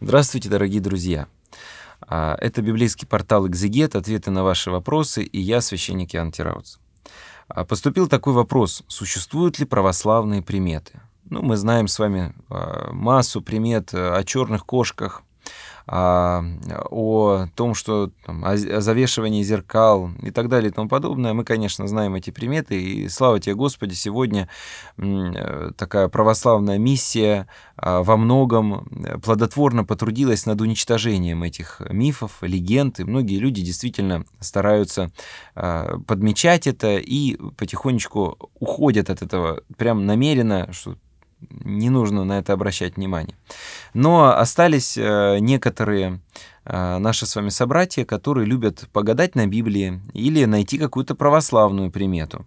Здравствуйте, дорогие друзья! А, это библейский портал «Экзегет», ответы на ваши вопросы, и я, священник Ян Тираутс. А, поступил такой вопрос, существуют ли православные приметы? Ну, мы знаем с вами а, массу примет о черных кошках, а, о том, что там, о завешивании зеркал и так далее и тому подобное. Мы, конечно, знаем эти приметы, и слава тебе, Господи, сегодня э, такая православная миссия а, во многом э, плодотворно потрудилась над уничтожением этих мифов, легенд, и многие люди действительно стараются а, подмечать это и потихонечку уходят от этого прям намеренно, что не нужно на это обращать внимание. Но остались э, некоторые э, наши с вами собратья, которые любят погадать на Библии или найти какую-то православную примету.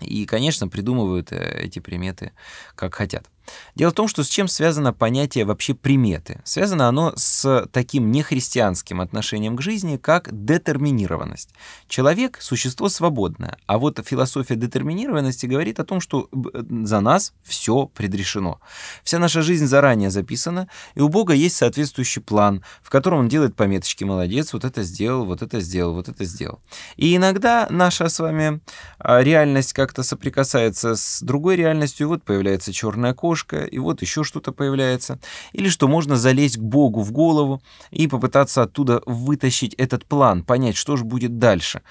И, конечно, придумывают э, эти приметы как хотят. Дело в том, что с чем связано понятие вообще приметы? Связано оно с таким нехристианским отношением к жизни, как детерминированность. Человек — существо свободное, а вот философия детерминированности говорит о том, что э, за нас все предрешено. Вся наша жизнь заранее записана, и у Бога есть соответствующий план, в котором он делает пометочки «молодец», вот это сделал, вот это сделал, вот это сделал. И иногда наша с вами а, реальность как-то соприкасается с другой реальностью, и вот появляется черная кошка перышко, и вот еще что-то появляется. Или что можно залезть к Богу в голову и попытаться оттуда вытащить этот план, понять, что же будет дальше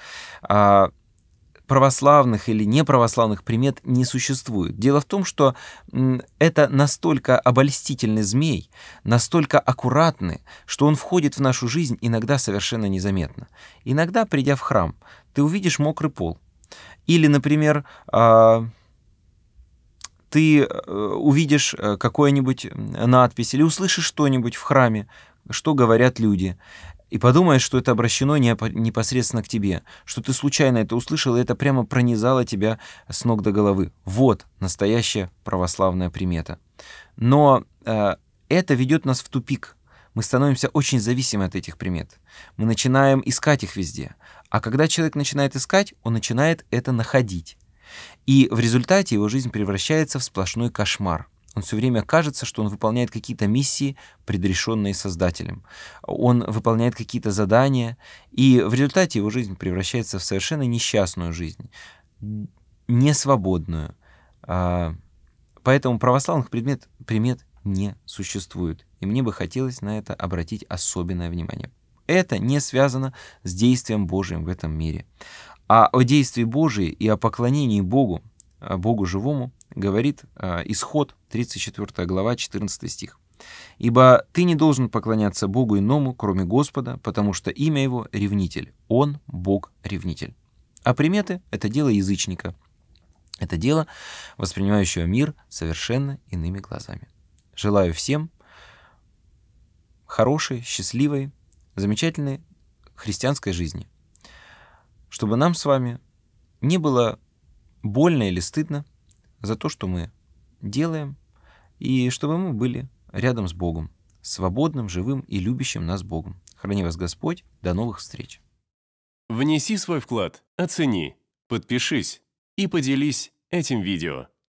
а, православных или неправославных примет не существует. Дело в том, что это настолько обольстительный змей, настолько аккуратный, что он входит в нашу жизнь иногда совершенно незаметно. Иногда, придя в храм, ты увидишь мокрый пол. Или, например, а, ты э, увидишь э, какую-нибудь надпись или услышишь что-нибудь в храме, что говорят люди, и подумаешь, что это обращено непосредственно к тебе, что ты случайно это услышал, и это прямо пронизало тебя с ног до головы. Вот настоящая православная примета. Но э, это ведет нас в тупик. Мы становимся очень зависимы от этих примет. Мы начинаем искать их везде. А когда человек начинает искать, он начинает это находить. И в результате его жизнь превращается в сплошной кошмар. Он все время кажется, что он выполняет какие-то миссии, предрешенные Создателем. Он выполняет какие-то задания, и в результате его жизнь превращается в совершенно несчастную жизнь, несвободную. А, поэтому православных предмет, примет не существует. И мне бы хотелось на это обратить особенное внимание. Это не связано с действием Божьим в этом мире. А о действии Божии и о поклонении Богу, э, Богу живому, говорит э, Исход, 34 глава, 14 стих. «Ибо ты не должен поклоняться Богу иному, кроме Господа, потому что имя Его — Ревнитель, Он — Бог-ревнитель». А приметы — это дело язычника, это дело, воспринимающего мир совершенно иными глазами. Желаю всем хорошей, счастливой, замечательной христианской жизни – чтобы нам с вами не было больно или стыдно за то, что мы делаем, и чтобы мы были рядом с Богом, свободным, живым и любящим нас Богом. Храни вас Господь, до новых встреч. Внеси свой вклад, оцени, подпишись и поделись этим видео.